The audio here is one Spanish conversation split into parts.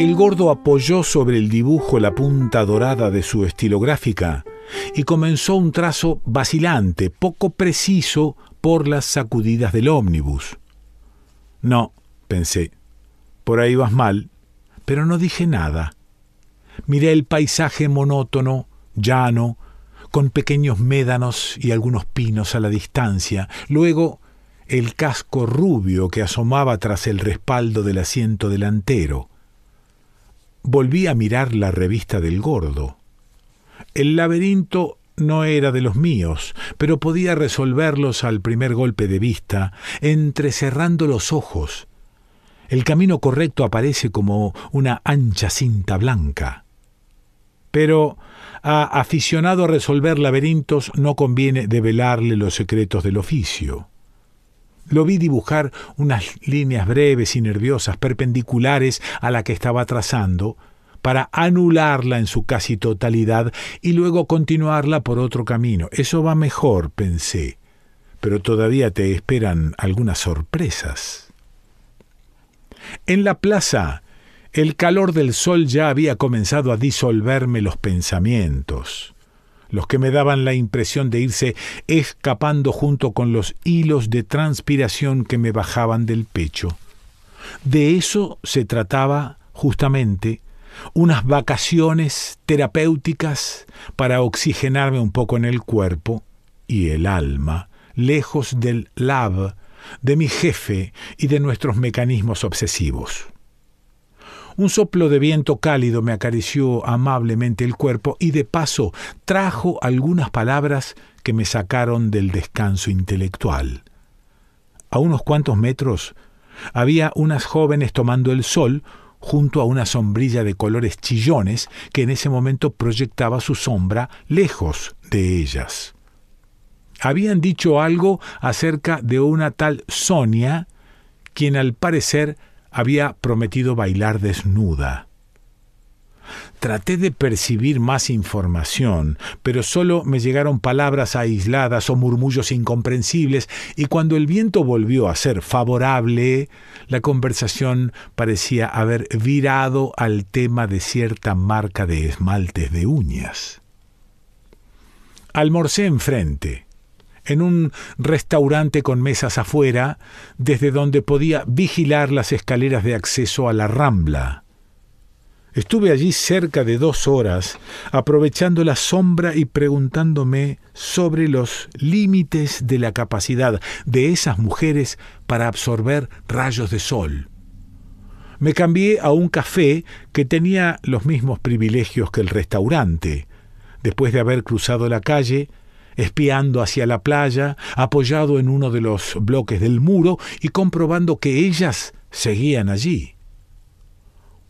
El gordo apoyó sobre el dibujo la punta dorada de su estilográfica y comenzó un trazo vacilante, poco preciso por las sacudidas del ómnibus. No, pensé, por ahí vas mal, pero no dije nada. Miré el paisaje monótono, llano, con pequeños médanos y algunos pinos a la distancia, luego el casco rubio que asomaba tras el respaldo del asiento delantero. Volví a mirar la revista del gordo. El laberinto no era de los míos, pero podía resolverlos al primer golpe de vista, entrecerrando los ojos. El camino correcto aparece como una ancha cinta blanca. Pero a aficionado a resolver laberintos no conviene develarle los secretos del oficio. Lo vi dibujar unas líneas breves y nerviosas perpendiculares a la que estaba trazando, para anularla en su casi totalidad y luego continuarla por otro camino. Eso va mejor, pensé, pero todavía te esperan algunas sorpresas. En la plaza, el calor del sol ya había comenzado a disolverme los pensamientos los que me daban la impresión de irse escapando junto con los hilos de transpiración que me bajaban del pecho. De eso se trataba justamente unas vacaciones terapéuticas para oxigenarme un poco en el cuerpo y el alma, lejos del lab, de mi jefe y de nuestros mecanismos obsesivos. Un soplo de viento cálido me acarició amablemente el cuerpo y de paso trajo algunas palabras que me sacaron del descanso intelectual. A unos cuantos metros había unas jóvenes tomando el sol junto a una sombrilla de colores chillones que en ese momento proyectaba su sombra lejos de ellas. Habían dicho algo acerca de una tal Sonia, quien al parecer había prometido bailar desnuda. Traté de percibir más información, pero solo me llegaron palabras aisladas o murmullos incomprensibles, y cuando el viento volvió a ser favorable, la conversación parecía haber virado al tema de cierta marca de esmaltes de uñas. Almorcé enfrente, en un restaurante con mesas afuera, desde donde podía vigilar las escaleras de acceso a la Rambla. Estuve allí cerca de dos horas, aprovechando la sombra y preguntándome sobre los límites de la capacidad de esas mujeres para absorber rayos de sol. Me cambié a un café que tenía los mismos privilegios que el restaurante. Después de haber cruzado la calle, espiando hacia la playa, apoyado en uno de los bloques del muro y comprobando que ellas seguían allí.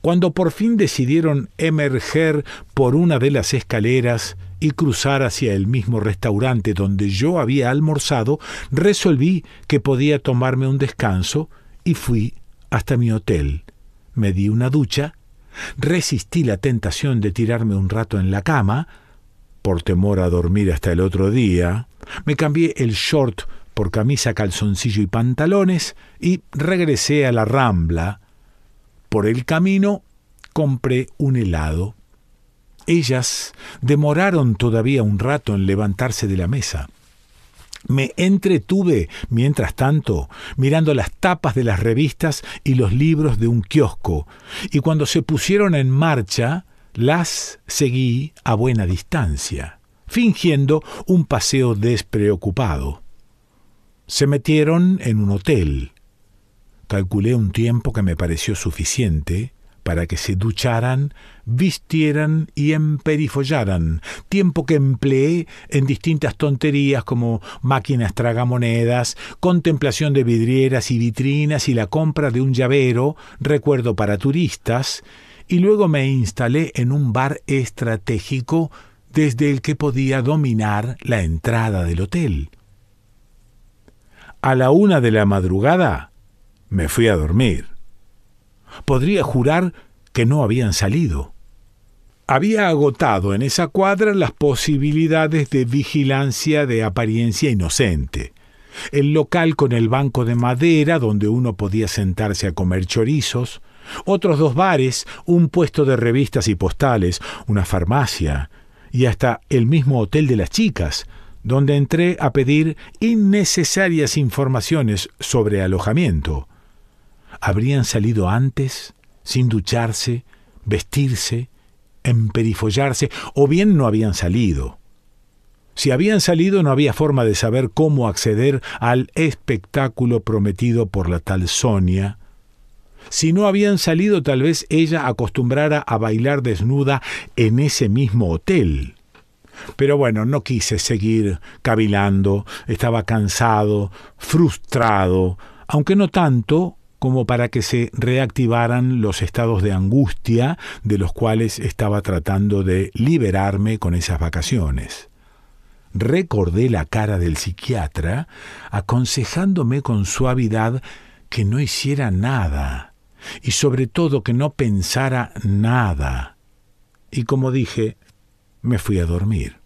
Cuando por fin decidieron emerger por una de las escaleras y cruzar hacia el mismo restaurante donde yo había almorzado, resolví que podía tomarme un descanso y fui hasta mi hotel. Me di una ducha, resistí la tentación de tirarme un rato en la cama, por temor a dormir hasta el otro día, me cambié el short por camisa, calzoncillo y pantalones y regresé a la Rambla. Por el camino compré un helado. Ellas demoraron todavía un rato en levantarse de la mesa. Me entretuve, mientras tanto, mirando las tapas de las revistas y los libros de un kiosco, y cuando se pusieron en marcha, las seguí a buena distancia, fingiendo un paseo despreocupado. Se metieron en un hotel. Calculé un tiempo que me pareció suficiente para que se ducharan, vistieran y emperifollaran, tiempo que empleé en distintas tonterías como máquinas tragamonedas, contemplación de vidrieras y vitrinas y la compra de un llavero, recuerdo para turistas, y luego me instalé en un bar estratégico desde el que podía dominar la entrada del hotel. A la una de la madrugada me fui a dormir. Podría jurar que no habían salido. Había agotado en esa cuadra las posibilidades de vigilancia de apariencia inocente. El local con el banco de madera donde uno podía sentarse a comer chorizos, otros dos bares, un puesto de revistas y postales, una farmacia y hasta el mismo hotel de las chicas, donde entré a pedir innecesarias informaciones sobre alojamiento. ¿Habrían salido antes, sin ducharse, vestirse, emperifollarse, o bien no habían salido? Si habían salido no había forma de saber cómo acceder al espectáculo prometido por la tal Sonia, si no habían salido, tal vez ella acostumbrara a bailar desnuda en ese mismo hotel. Pero bueno, no quise seguir cavilando, estaba cansado, frustrado, aunque no tanto como para que se reactivaran los estados de angustia de los cuales estaba tratando de liberarme con esas vacaciones. Recordé la cara del psiquiatra aconsejándome con suavidad que no hiciera nada y sobre todo que no pensara nada. Y como dije, me fui a dormir.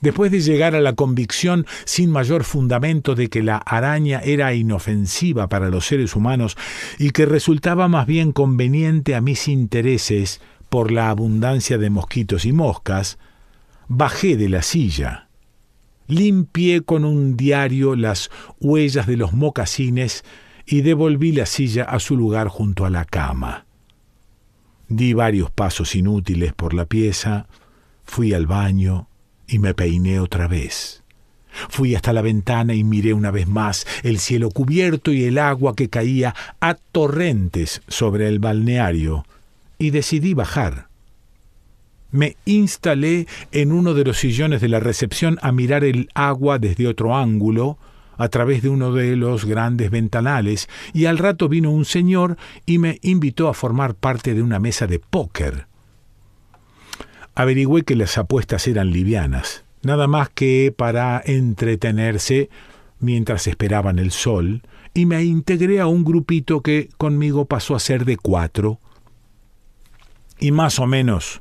Después de llegar a la convicción sin mayor fundamento de que la araña era inofensiva para los seres humanos y que resultaba más bien conveniente a mis intereses por la abundancia de mosquitos y moscas, bajé de la silla. Limpié con un diario las huellas de los mocasines y devolví la silla a su lugar junto a la cama. Di varios pasos inútiles por la pieza, fui al baño y me peiné otra vez. Fui hasta la ventana y miré una vez más el cielo cubierto y el agua que caía a torrentes sobre el balneario, y decidí bajar. Me instalé en uno de los sillones de la recepción a mirar el agua desde otro ángulo, a través de uno de los grandes ventanales y al rato vino un señor y me invitó a formar parte de una mesa de póker. Averigüé que las apuestas eran livianas, nada más que para entretenerse mientras esperaban el sol, y me integré a un grupito que conmigo pasó a ser de cuatro. Y más o menos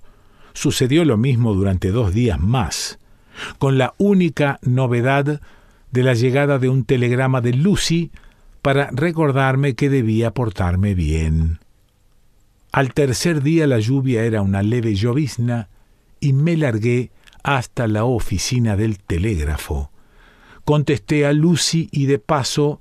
sucedió lo mismo durante dos días más, con la única novedad de la llegada de un telegrama de Lucy para recordarme que debía portarme bien. Al tercer día la lluvia era una leve llovizna y me largué hasta la oficina del telégrafo. Contesté a Lucy y de paso,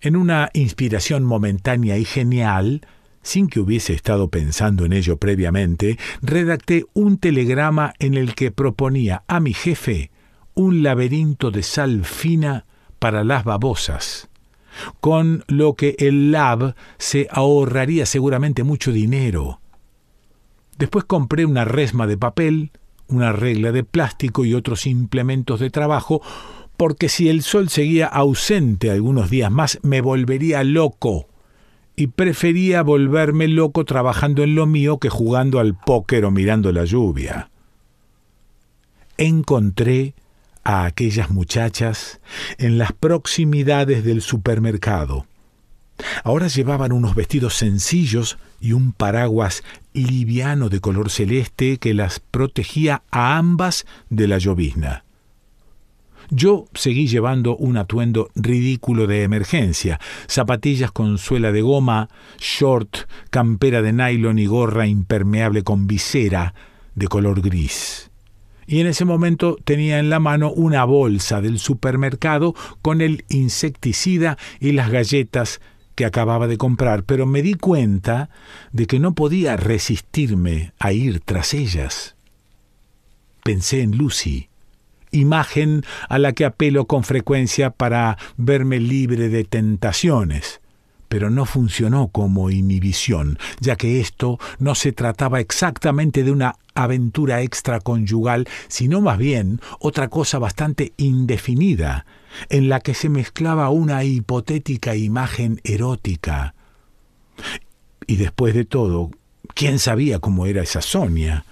en una inspiración momentánea y genial, sin que hubiese estado pensando en ello previamente, redacté un telegrama en el que proponía a mi jefe un laberinto de sal fina para las babosas, con lo que el lab se ahorraría seguramente mucho dinero. Después compré una resma de papel, una regla de plástico y otros implementos de trabajo, porque si el sol seguía ausente algunos días más me volvería loco, y prefería volverme loco trabajando en lo mío que jugando al póker o mirando la lluvia. Encontré a aquellas muchachas en las proximidades del supermercado. Ahora llevaban unos vestidos sencillos y un paraguas liviano de color celeste que las protegía a ambas de la llovizna. Yo seguí llevando un atuendo ridículo de emergencia, zapatillas con suela de goma, short, campera de nylon y gorra impermeable con visera de color gris y en ese momento tenía en la mano una bolsa del supermercado con el insecticida y las galletas que acababa de comprar, pero me di cuenta de que no podía resistirme a ir tras ellas. Pensé en Lucy, imagen a la que apelo con frecuencia para verme libre de tentaciones pero no funcionó como inhibición, ya que esto no se trataba exactamente de una aventura extraconyugal, sino más bien otra cosa bastante indefinida, en la que se mezclaba una hipotética imagen erótica. Y después de todo, ¿quién sabía cómo era esa Sonia?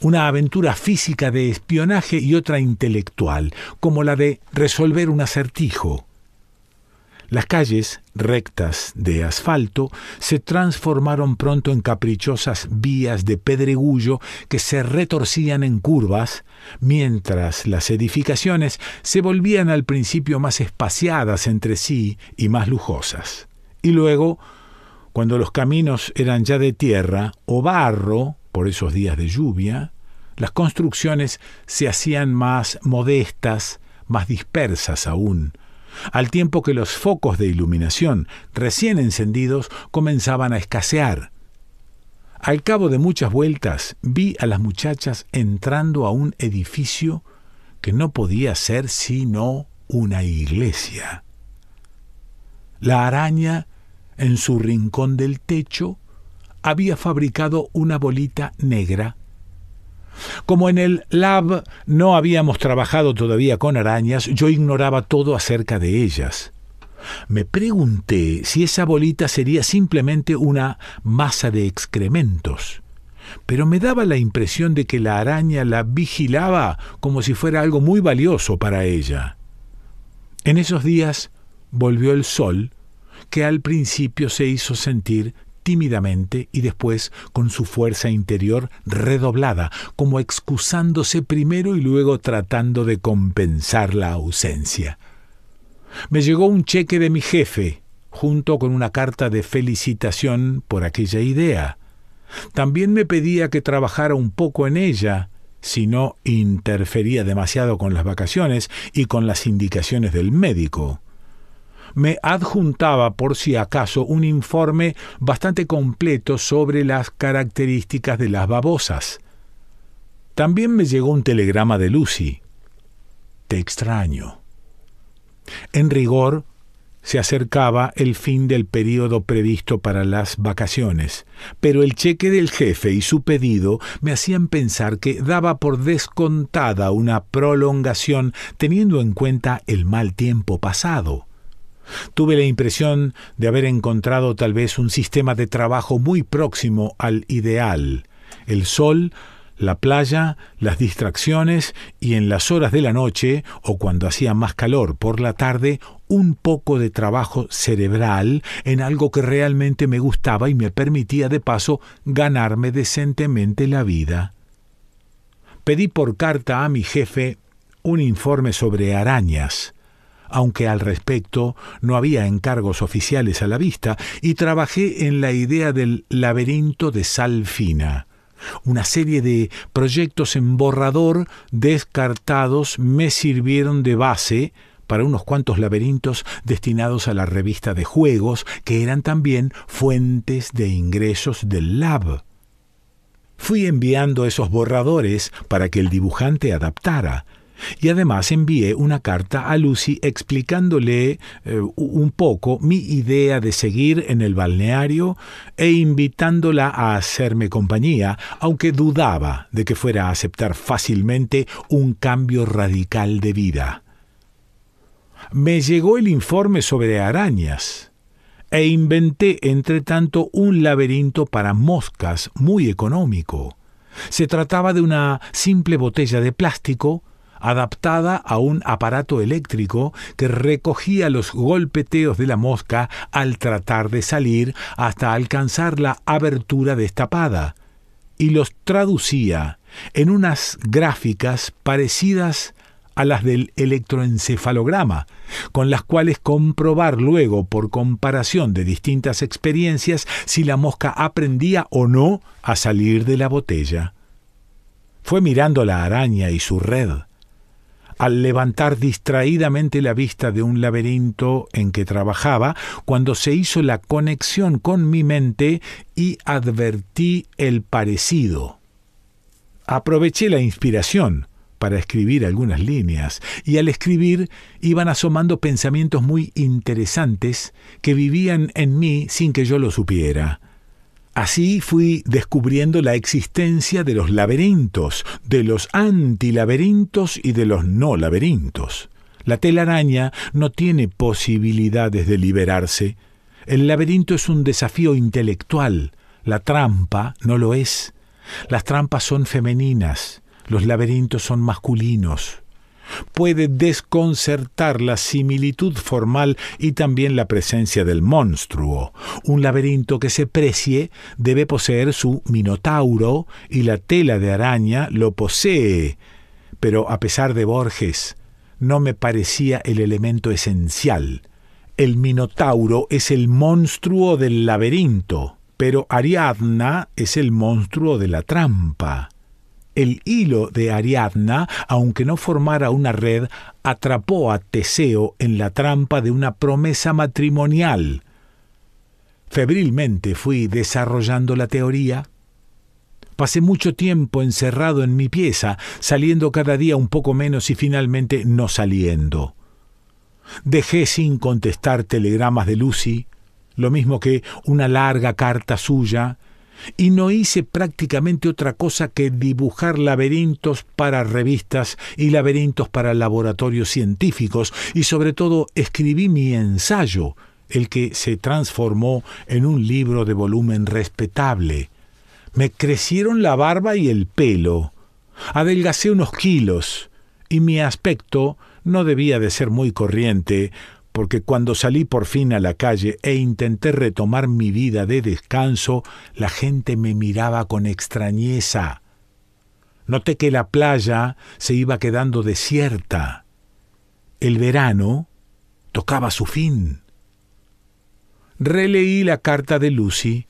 Una aventura física de espionaje y otra intelectual, como la de resolver un acertijo. Las calles, rectas de asfalto, se transformaron pronto en caprichosas vías de pedregullo que se retorcían en curvas, mientras las edificaciones se volvían al principio más espaciadas entre sí y más lujosas. Y luego, cuando los caminos eran ya de tierra o barro, por esos días de lluvia, las construcciones se hacían más modestas, más dispersas aún, al tiempo que los focos de iluminación recién encendidos comenzaban a escasear. Al cabo de muchas vueltas vi a las muchachas entrando a un edificio que no podía ser sino una iglesia. La araña, en su rincón del techo, había fabricado una bolita negra como en el lab no habíamos trabajado todavía con arañas, yo ignoraba todo acerca de ellas. Me pregunté si esa bolita sería simplemente una masa de excrementos, pero me daba la impresión de que la araña la vigilaba como si fuera algo muy valioso para ella. En esos días volvió el sol, que al principio se hizo sentir tímidamente y después con su fuerza interior redoblada, como excusándose primero y luego tratando de compensar la ausencia. Me llegó un cheque de mi jefe, junto con una carta de felicitación por aquella idea. También me pedía que trabajara un poco en ella, si no interfería demasiado con las vacaciones y con las indicaciones del médico me adjuntaba por si acaso un informe bastante completo sobre las características de las babosas. También me llegó un telegrama de Lucy. Te extraño. En rigor, se acercaba el fin del periodo previsto para las vacaciones, pero el cheque del jefe y su pedido me hacían pensar que daba por descontada una prolongación teniendo en cuenta el mal tiempo pasado. Tuve la impresión de haber encontrado tal vez un sistema de trabajo muy próximo al ideal. El sol, la playa, las distracciones y en las horas de la noche, o cuando hacía más calor por la tarde, un poco de trabajo cerebral en algo que realmente me gustaba y me permitía de paso ganarme decentemente la vida. Pedí por carta a mi jefe un informe sobre arañas, aunque al respecto no había encargos oficiales a la vista, y trabajé en la idea del laberinto de sal fina, una serie de proyectos en borrador descartados me sirvieron de base para unos cuantos laberintos destinados a la revista de juegos, que eran también fuentes de ingresos del lab. Fui enviando esos borradores para que el dibujante adaptara, y además envié una carta a Lucy explicándole eh, un poco mi idea de seguir en el balneario e invitándola a hacerme compañía, aunque dudaba de que fuera a aceptar fácilmente un cambio radical de vida. Me llegó el informe sobre arañas e inventé entre tanto un laberinto para moscas muy económico. Se trataba de una simple botella de plástico adaptada a un aparato eléctrico que recogía los golpeteos de la mosca al tratar de salir hasta alcanzar la abertura destapada, y los traducía en unas gráficas parecidas a las del electroencefalograma, con las cuales comprobar luego por comparación de distintas experiencias si la mosca aprendía o no a salir de la botella. Fue mirando la araña y su red, al levantar distraídamente la vista de un laberinto en que trabajaba, cuando se hizo la conexión con mi mente y advertí el parecido. Aproveché la inspiración para escribir algunas líneas, y al escribir iban asomando pensamientos muy interesantes que vivían en mí sin que yo lo supiera. Así fui descubriendo la existencia de los laberintos, de los antilaberintos y de los no laberintos. La telaraña no tiene posibilidades de liberarse. El laberinto es un desafío intelectual. La trampa no lo es. Las trampas son femeninas. Los laberintos son masculinos puede desconcertar la similitud formal y también la presencia del monstruo. Un laberinto que se precie debe poseer su minotauro y la tela de araña lo posee. Pero a pesar de Borges, no me parecía el elemento esencial. El minotauro es el monstruo del laberinto, pero Ariadna es el monstruo de la trampa. El hilo de Ariadna, aunque no formara una red, atrapó a Teseo en la trampa de una promesa matrimonial. Febrilmente fui desarrollando la teoría. Pasé mucho tiempo encerrado en mi pieza, saliendo cada día un poco menos y finalmente no saliendo. Dejé sin contestar telegramas de Lucy, lo mismo que una larga carta suya, y no hice prácticamente otra cosa que dibujar laberintos para revistas y laberintos para laboratorios científicos y sobre todo escribí mi ensayo, el que se transformó en un libro de volumen respetable. Me crecieron la barba y el pelo, adelgacé unos kilos y mi aspecto no debía de ser muy corriente, porque cuando salí por fin a la calle e intenté retomar mi vida de descanso, la gente me miraba con extrañeza. Noté que la playa se iba quedando desierta. El verano tocaba su fin. Releí la carta de Lucy.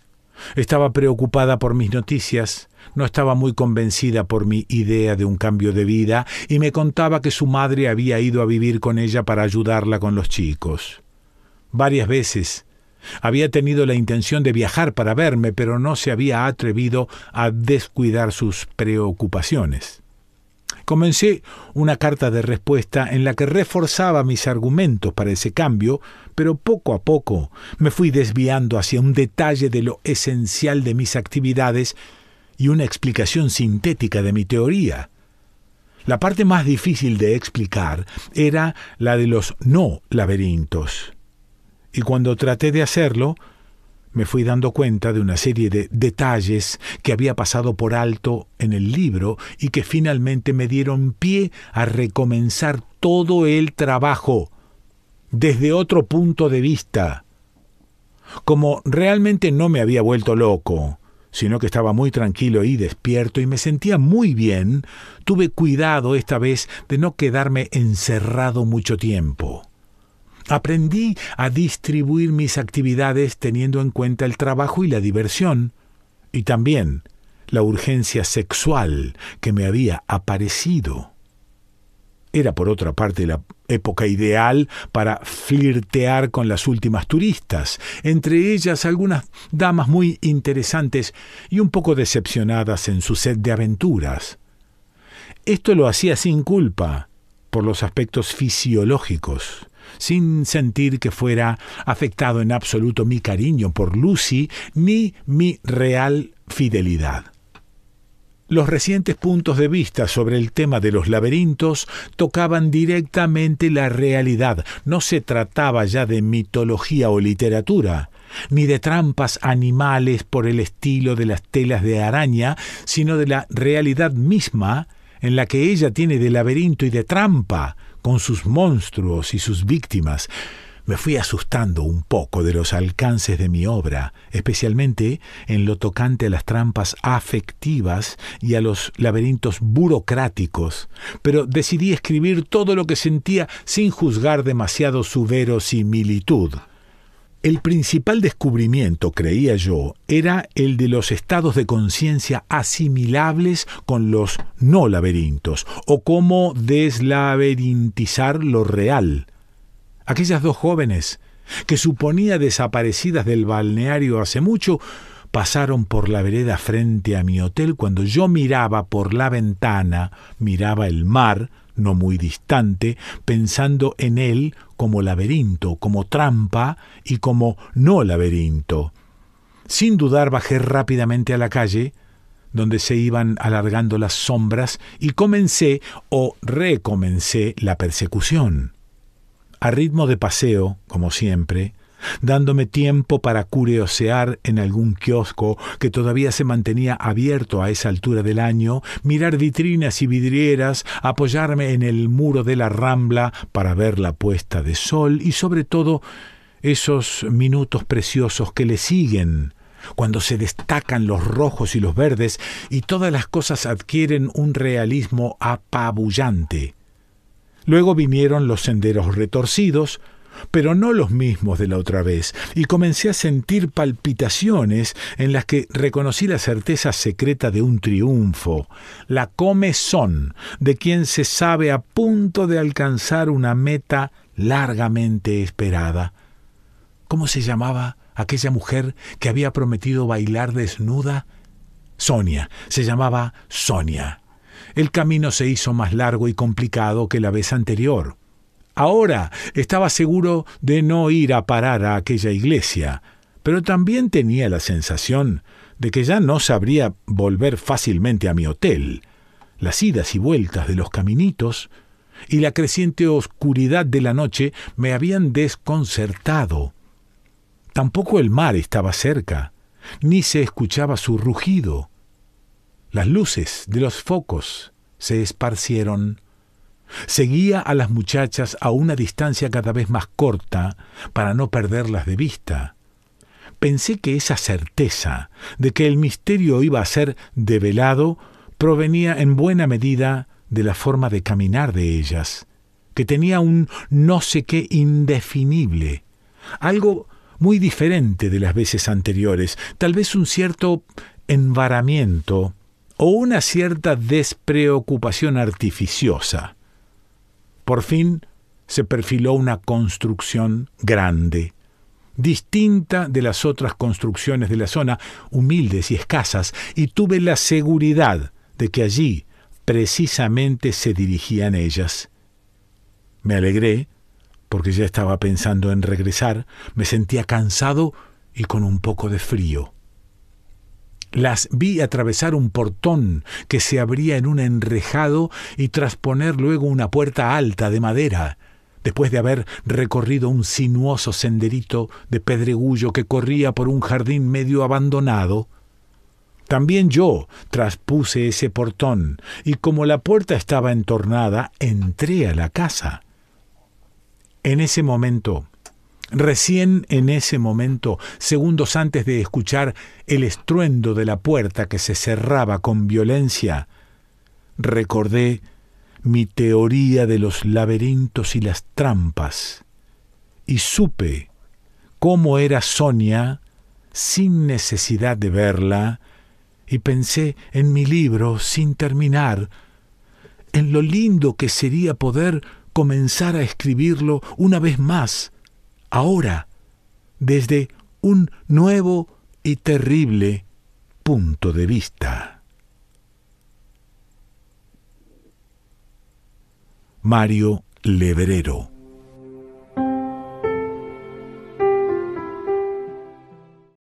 Estaba preocupada por mis noticias. No estaba muy convencida por mi idea de un cambio de vida y me contaba que su madre había ido a vivir con ella para ayudarla con los chicos. Varias veces había tenido la intención de viajar para verme, pero no se había atrevido a descuidar sus preocupaciones. Comencé una carta de respuesta en la que reforzaba mis argumentos para ese cambio, pero poco a poco me fui desviando hacia un detalle de lo esencial de mis actividades y una explicación sintética de mi teoría. La parte más difícil de explicar era la de los no laberintos. Y cuando traté de hacerlo, me fui dando cuenta de una serie de detalles que había pasado por alto en el libro y que finalmente me dieron pie a recomenzar todo el trabajo desde otro punto de vista. Como realmente no me había vuelto loco, sino que estaba muy tranquilo y despierto y me sentía muy bien, tuve cuidado esta vez de no quedarme encerrado mucho tiempo. Aprendí a distribuir mis actividades teniendo en cuenta el trabajo y la diversión, y también la urgencia sexual que me había aparecido. Era por otra parte la época ideal para flirtear con las últimas turistas, entre ellas algunas damas muy interesantes y un poco decepcionadas en su sed de aventuras. Esto lo hacía sin culpa, por los aspectos fisiológicos, sin sentir que fuera afectado en absoluto mi cariño por Lucy ni mi real fidelidad. Los recientes puntos de vista sobre el tema de los laberintos tocaban directamente la realidad. No se trataba ya de mitología o literatura, ni de trampas animales por el estilo de las telas de araña, sino de la realidad misma en la que ella tiene de laberinto y de trampa, con sus monstruos y sus víctimas me fui asustando un poco de los alcances de mi obra, especialmente en lo tocante a las trampas afectivas y a los laberintos burocráticos, pero decidí escribir todo lo que sentía sin juzgar demasiado su verosimilitud. El principal descubrimiento, creía yo, era el de los estados de conciencia asimilables con los no laberintos, o cómo deslaberintizar lo real, Aquellas dos jóvenes, que suponía desaparecidas del balneario hace mucho, pasaron por la vereda frente a mi hotel cuando yo miraba por la ventana, miraba el mar, no muy distante, pensando en él como laberinto, como trampa y como no laberinto. Sin dudar bajé rápidamente a la calle, donde se iban alargando las sombras, y comencé o recomencé la persecución a ritmo de paseo, como siempre, dándome tiempo para curiosear en algún kiosco que todavía se mantenía abierto a esa altura del año, mirar vitrinas y vidrieras, apoyarme en el muro de la rambla para ver la puesta de sol y sobre todo esos minutos preciosos que le siguen, cuando se destacan los rojos y los verdes y todas las cosas adquieren un realismo apabullante. Luego vinieron los senderos retorcidos, pero no los mismos de la otra vez, y comencé a sentir palpitaciones en las que reconocí la certeza secreta de un triunfo, la comezón de quien se sabe a punto de alcanzar una meta largamente esperada. ¿Cómo se llamaba aquella mujer que había prometido bailar desnuda? Sonia, se llamaba Sonia. El camino se hizo más largo y complicado que la vez anterior. Ahora estaba seguro de no ir a parar a aquella iglesia, pero también tenía la sensación de que ya no sabría volver fácilmente a mi hotel. Las idas y vueltas de los caminitos y la creciente oscuridad de la noche me habían desconcertado. Tampoco el mar estaba cerca, ni se escuchaba su rugido. Las luces de los focos se esparcieron. Seguía a las muchachas a una distancia cada vez más corta para no perderlas de vista. Pensé que esa certeza de que el misterio iba a ser develado provenía en buena medida de la forma de caminar de ellas, que tenía un no sé qué indefinible, algo muy diferente de las veces anteriores, tal vez un cierto envaramiento o una cierta despreocupación artificiosa. Por fin se perfiló una construcción grande, distinta de las otras construcciones de la zona, humildes y escasas, y tuve la seguridad de que allí precisamente se dirigían ellas. Me alegré, porque ya estaba pensando en regresar, me sentía cansado y con un poco de frío. Las vi atravesar un portón que se abría en un enrejado y trasponer luego una puerta alta de madera, después de haber recorrido un sinuoso senderito de pedregullo que corría por un jardín medio abandonado. También yo traspuse ese portón y como la puerta estaba entornada, entré a la casa. En ese momento Recién en ese momento, segundos antes de escuchar el estruendo de la puerta que se cerraba con violencia, recordé mi teoría de los laberintos y las trampas y supe cómo era Sonia sin necesidad de verla y pensé en mi libro sin terminar, en lo lindo que sería poder comenzar a escribirlo una vez más ahora desde un nuevo y terrible punto de vista. Mario Lebrero